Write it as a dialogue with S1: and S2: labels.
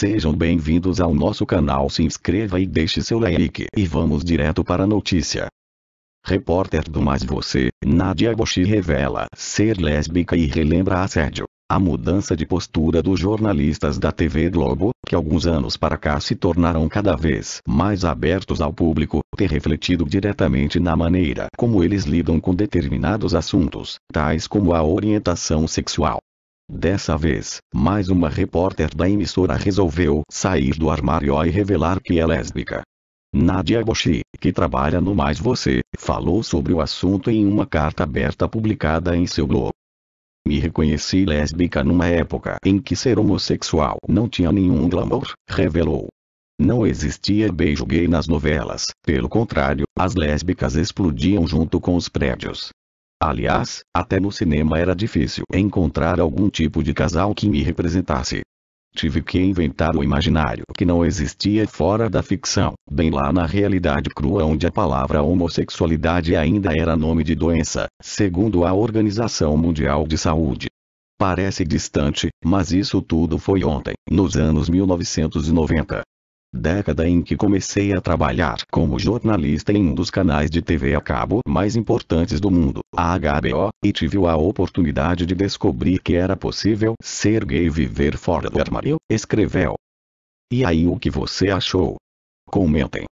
S1: Sejam bem-vindos ao nosso canal se inscreva e deixe seu like e vamos direto para a notícia. Repórter do Mais Você, Nadia Boshi revela ser lésbica e relembra assédio. A mudança de postura dos jornalistas da TV Globo, que alguns anos para cá se tornaram cada vez mais abertos ao público, ter refletido diretamente na maneira como eles lidam com determinados assuntos, tais como a orientação sexual. Dessa vez, mais uma repórter da emissora resolveu sair do armário e revelar que é lésbica. Nadia Boshi, que trabalha no Mais Você, falou sobre o assunto em uma carta aberta publicada em seu blog. Me reconheci lésbica numa época em que ser homossexual não tinha nenhum glamour, revelou. Não existia beijo gay nas novelas, pelo contrário, as lésbicas explodiam junto com os prédios. Aliás, até no cinema era difícil encontrar algum tipo de casal que me representasse. Tive que inventar o imaginário que não existia fora da ficção, bem lá na realidade crua onde a palavra homossexualidade ainda era nome de doença, segundo a Organização Mundial de Saúde. Parece distante, mas isso tudo foi ontem, nos anos 1990 década em que comecei a trabalhar como jornalista em um dos canais de TV a cabo mais importantes do mundo, a HBO, e tive a oportunidade de descobrir que era possível ser gay e viver fora do armário, escreveu. E aí o que você achou? Comentem.